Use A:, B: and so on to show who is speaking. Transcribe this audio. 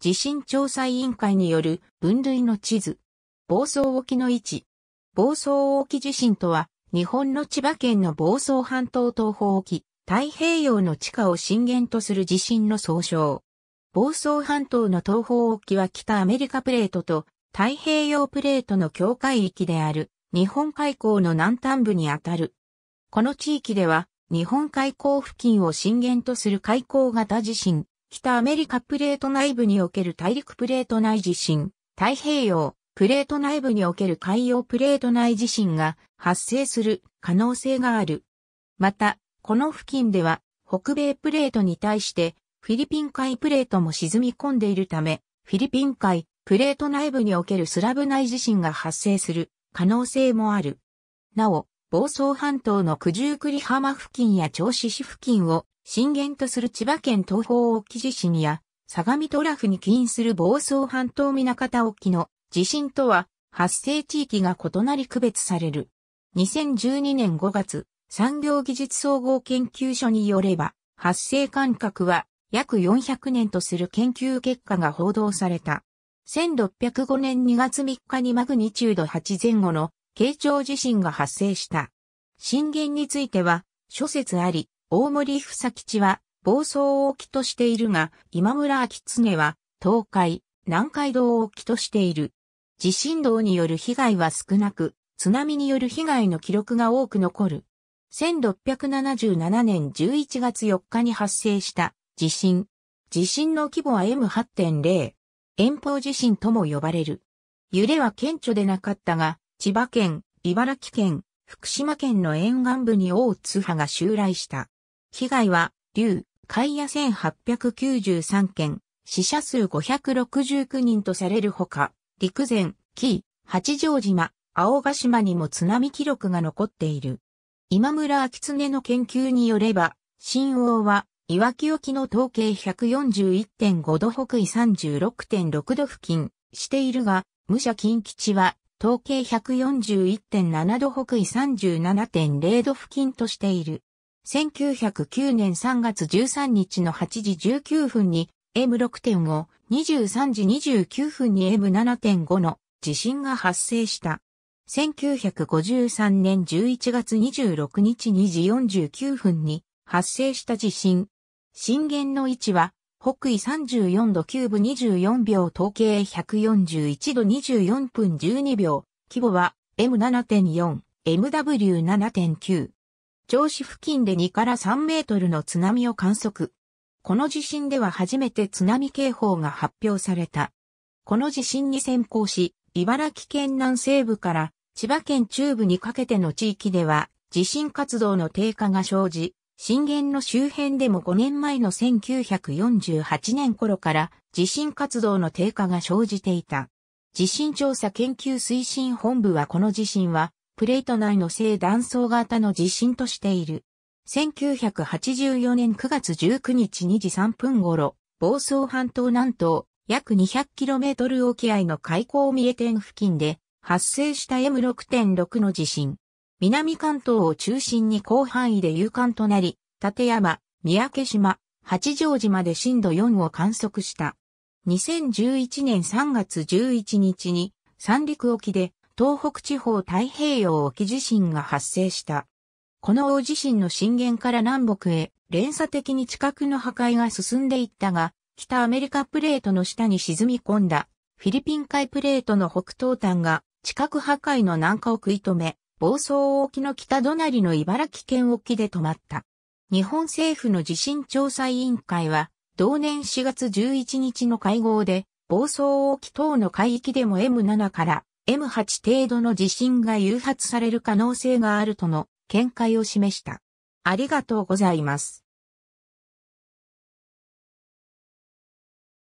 A: 地震調査委員会による分類の地図。暴走沖の位置。暴走沖地震とは、日本の千葉県の暴走半島東方沖、太平洋の地下を震源とする地震の総称。暴走半島の東方沖は北アメリカプレートと太平洋プレートの境界域である日本海溝の南端部にあたる。この地域では日本海溝付近を震源とする海溝型地震、北アメリカプレート内部における大陸プレート内地震、太平洋、プレート内部における海洋プレート内地震が発生する可能性がある。また、この付近では北米プレートに対してフィリピン海プレートも沈み込んでいるため、フィリピン海プレート内部におけるスラブ内地震が発生する可能性もある。なお、房総半島の九十九里浜付近や銚子市付近を震源とする千葉県東方沖地震や、相模トラフに起因する房総半島港沖の地震とは、発生地域が異なり区別される。2012年5月、産業技術総合研究所によれば、発生間隔は約400年とする研究結果が報道された。1605年2月3日にマグニチュード8前後の慶長地震が発生した。震源については諸説あり、大森房吉は暴走を沖としているが、今村秋常は東海、南海道を沖としている。地震動による被害は少なく、津波による被害の記録が多く残る。1677年11月4日に発生した地震。地震の規模は M8.0。遠方地震とも呼ばれる。揺れは顕著でなかったが、千葉県、茨城県、福島県の沿岸部に大津波が襲来した。被害は、竜、海野1893件、死者数569人とされるほか、陸前、紀八丈島、青ヶ島にも津波記録が残っている。今村秋常の研究によれば、新王は、いわき沖の統計141.5度北緯36.6度付近しているが、武者近吉は統計141.7度北緯37.0度付近としている。1909年3月13日の8時19分に M6.5、23時29分に M7.5 の地震が発生した。1953年11月26日2時49分に発生した地震。震源の位置は北緯34度9分24秒統計141度24分12秒。規模は M7.4、MW7.9、上市付近で2から3メートルの津波を観測。この地震では初めて津波警報が発表された。この地震に先行し、茨城県南西部から千葉県中部にかけての地域では地震活動の低下が生じ、震源の周辺でも5年前の1948年頃から地震活動の低下が生じていた。地震調査研究推進本部はこの地震はプレート内の正断層型の地震としている。1984年9月19日2時3分頃、房総半島南東、約 200km 沖合の海溝三重点付近で発生した M6.6 の地震。南関東を中心に広範囲で有感となり、立山、三宅島、八丈島で震度4を観測した。2011年3月11日に三陸沖で東北地方太平洋沖地震が発生した。この大地震の震源から南北へ連鎖的に地殻の破壊が進んでいったが、北アメリカプレートの下に沈み込んだフィリピン海プレートの北東端が地殻破壊の南下を食い止め、房総沖の北隣の茨城県沖で止まった。日本政府の地震調査委員会は、同年4月11日の会合で、房総沖等の海域でも M7 から M8 程度の地震が誘発される可能性があるとの見解を示した。ありがとうございます。